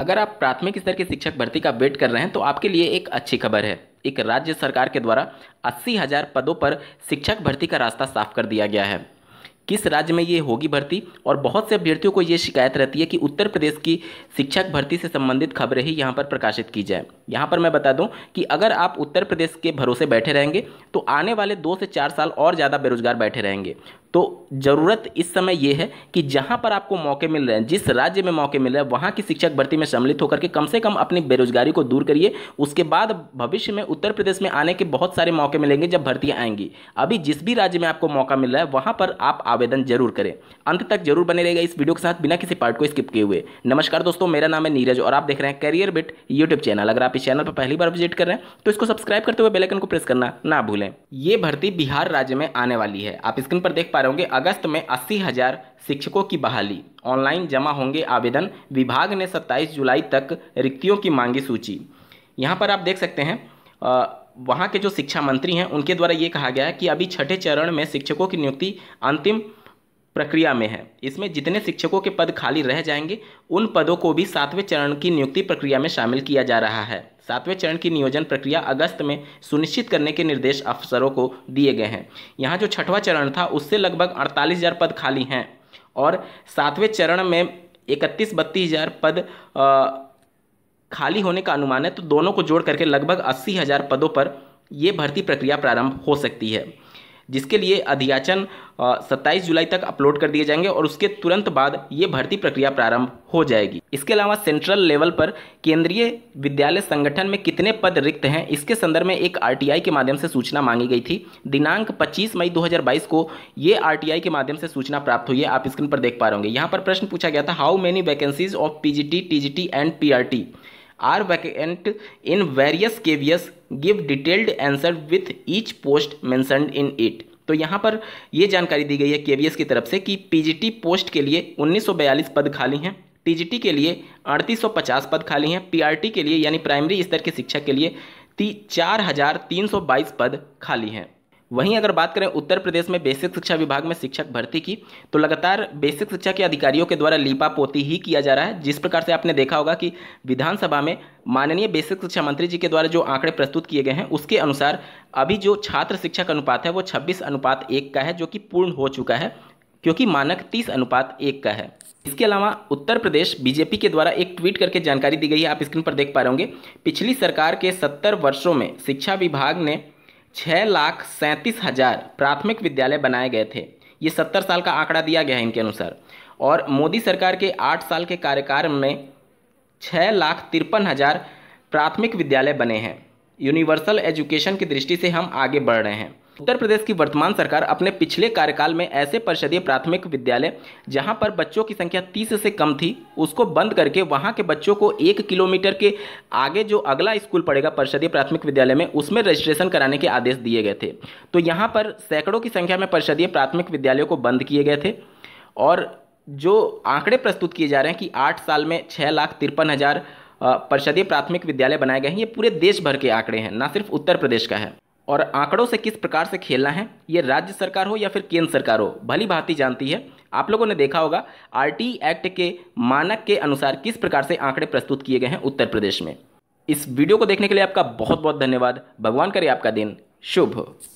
अगर आप प्राथमिक स्तर के शिक्षक भर्ती का वेट कर रहे हैं तो आपके लिए एक अच्छी खबर है एक राज्य सरकार के द्वारा अस्सी हजार पदों पर शिक्षक भर्ती का रास्ता साफ कर दिया गया है किस राज्य में ये होगी भर्ती और बहुत से अभ्यर्थियों को ये शिकायत रहती है कि उत्तर प्रदेश की शिक्षक भर्ती से संबंधित खबरें ही यहाँ पर प्रकाशित की जाए यहाँ पर मैं बता दूँ कि अगर आप उत्तर प्रदेश के भरोसे बैठे रहेंगे तो आने वाले दो से चार साल और ज़्यादा बेरोजगार बैठे रहेंगे तो ज़रूरत इस समय यह है कि जहाँ पर आपको मौके मिल रहे हैं जिस राज्य में मौके मिल रहे हैं वहाँ की शिक्षक भर्ती में सम्मिलित होकर के कम से कम अपनी बेरोजगारी को दूर करिए उसके बाद भविष्य में उत्तर प्रदेश में आने के बहुत सारे मौके मिलेंगे जब भर्तियाँ आएंगी अभी जिस भी राज्य में आपको मौका मिल रहा है वहाँ पर आप आवेदन जरूर करें अंत तक जरूर बने रहेगा इस वीडियो के साथ बिना किसी पार्ट को स्किप किए हुए नमस्कार दोस्तों मेरा नाम है नीरज और आप देख रहे हैं करियर बिट यूट्यूब चैनल अगर आप इस चैनल पर पहली बार विजिट कर रहे हैं तो इसको सब्सक्राइब करते हुए बेलकन को प्रेस करना ना भूलें ये भर्ती बिहार राज्य में आने वाली है आप स्क्रीन पर देख पा करोगे अगस्त में अस्सी हज़ार शिक्षकों की बहाली ऑनलाइन जमा होंगे आवेदन विभाग ने 27 जुलाई तक रिक्तियों की मांगी सूची यहाँ पर आप देख सकते हैं वहाँ के जो शिक्षा मंत्री हैं उनके द्वारा ये कहा गया है कि अभी छठे चरण में शिक्षकों की नियुक्ति अंतिम प्रक्रिया में है इसमें जितने शिक्षकों के पद खाली रह जाएंगे उन पदों को भी सातवें चरण की नियुक्ति प्रक्रिया में शामिल किया जा रहा है सातवें चरण की नियोजन प्रक्रिया अगस्त में सुनिश्चित करने के निर्देश अफसरों को दिए गए हैं यहाँ जो छठवां चरण था उससे लगभग अड़तालीस हज़ार पद खाली हैं और सातवें चरण में इकतीस बत्तीस हज़ार पद आ, खाली होने का अनुमान है तो दोनों को जोड़ करके लगभग अस्सी हज़ार पदों पर ये भर्ती प्रक्रिया प्रारंभ हो सकती है जिसके लिए अधियाचन सत्ताईस जुलाई तक अपलोड कर दिए जाएंगे और उसके तुरंत बाद ये भर्ती प्रक्रिया प्रारंभ हो जाएगी इसके अलावा सेंट्रल लेवल पर केंद्रीय विद्यालय संगठन में कितने पद रिक्त हैं इसके संदर्भ में एक आरटीआई के माध्यम से सूचना मांगी गई थी दिनांक 25 मई 2022 को ये आरटीआई के माध्यम से सूचना प्राप्त हुई है आप स्क्रीन पर देख पा रहे होंगे यहाँ पर प्रश्न पूछा गया था how many vacancies of PGT TGT and PRT are vacant in various KVs give detailed answer with each post mention in it तो यहाँ पर ये जानकारी दी गई है केवीएस की तरफ से कि पीजीटी पोस्ट के लिए 1942 पद खाली हैं टीजीटी के लिए 3850 पद खाली हैं पीआरटी के लिए यानी प्राइमरी स्तर की शिक्षा के लिए चार हज़ार तीन सौ बाईस पद खाली हैं वहीं अगर बात करें उत्तर प्रदेश में बेसिक शिक्षा विभाग में शिक्षक भर्ती की तो लगातार बेसिक शिक्षा के अधिकारियों के द्वारा लिपा पोती ही किया जा रहा है जिस प्रकार से आपने देखा होगा कि विधानसभा में माननीय बेसिक शिक्षा मंत्री जी के द्वारा जो आंकड़े प्रस्तुत किए गए हैं उसके अनुसार अभी जो छात्र शिक्षक अनुपात है वो छब्बीस अनुपात एक का है जो कि पूर्ण हो चुका है क्योंकि मानक तीस अनुपात एक का है इसके अलावा उत्तर प्रदेश बीजेपी के द्वारा एक ट्वीट करके जानकारी दी गई है आप स्क्रीन पर देख पा रहे होंगे पिछली सरकार के सत्तर वर्षों में शिक्षा विभाग ने छः लाख सैंतीस हज़ार प्राथमिक विद्यालय बनाए गए थे ये सत्तर साल का आंकड़ा दिया गया है इनके अनुसार और मोदी सरकार के आठ साल के कार्यकाल में छः लाख तिरपन हज़ार प्राथमिक विद्यालय बने हैं यूनिवर्सल एजुकेशन की दृष्टि से हम आगे बढ़ रहे हैं उत्तर प्रदेश की वर्तमान सरकार अपने पिछले कार्यकाल में ऐसे परिषदीय प्राथमिक विद्यालय जहां पर बच्चों की संख्या 30 से कम थी उसको बंद करके वहां के बच्चों को एक किलोमीटर के आगे जो अगला स्कूल पड़ेगा परिषदीय प्राथमिक विद्यालय में उसमें रजिस्ट्रेशन कराने के आदेश दिए गए थे तो यहाँ पर सैकड़ों की संख्या में परिषदीय प्राथमिक विद्यालयों को बंद किए गए थे और जो आंकड़े प्रस्तुत किए जा रहे हैं कि आठ साल में छः लाख तिरपन हज़ार परिषदीय प्राथमिक विद्यालय बनाए गए हैं ये पूरे देश भर के आंकड़े हैं ना सिर्फ उत्तर प्रदेश का है और आंकड़ों से किस प्रकार से खेलना है ये राज्य सरकार हो या फिर केंद्र सरकार हो भली भांति जानती है आप लोगों ने देखा होगा आर एक्ट के मानक के अनुसार किस प्रकार से आंकड़े प्रस्तुत किए गए हैं उत्तर प्रदेश में इस वीडियो को देखने के लिए आपका बहुत बहुत धन्यवाद भगवान करे आपका दिन शुभ